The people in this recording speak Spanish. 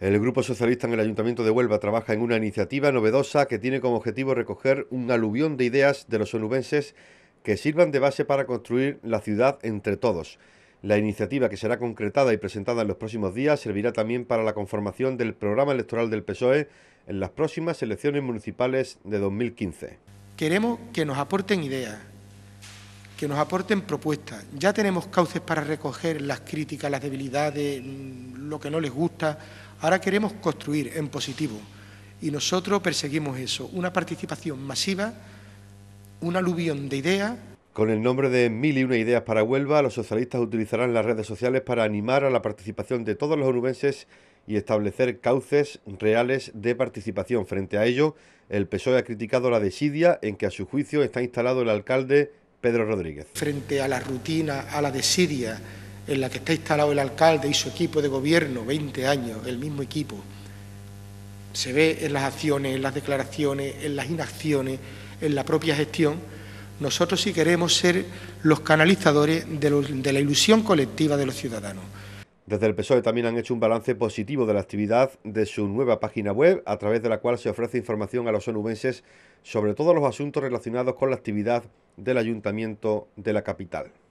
El Grupo Socialista en el Ayuntamiento de Huelva trabaja en una iniciativa novedosa que tiene como objetivo recoger un aluvión de ideas de los onubenses que sirvan de base para construir la ciudad entre todos. La iniciativa que será concretada y presentada en los próximos días servirá también para la conformación del programa electoral del PSOE en las próximas elecciones municipales de 2015. Queremos que nos aporten ideas, que nos aporten propuestas. Ya tenemos cauces para recoger las críticas, las debilidades, lo que no les gusta. Ahora queremos construir en positivo y nosotros perseguimos eso, una participación masiva, un aluvión de ideas con el nombre de Mil y una ideas para Huelva, los socialistas utilizarán las redes sociales para animar a la participación de todos los onubenses y establecer cauces reales de participación. Frente a ello, el PSOE ha criticado la desidia en que a su juicio está instalado el alcalde Pedro Rodríguez. Frente a la rutina, a la desidia, en la que está instalado el alcalde y su equipo de gobierno, 20 años, el mismo equipo. Se ve en las acciones, en las declaraciones, en las inacciones, en la propia gestión. Nosotros sí queremos ser los canalizadores de, la ilusión colectiva de los ciudadanos. Desde el PSOE también han hecho un balance positivo de la actividad de su nueva página web, a través de la cual se ofrece información a los onubenses sobre todos los asuntos relacionados con la actividad del Ayuntamiento de la capital.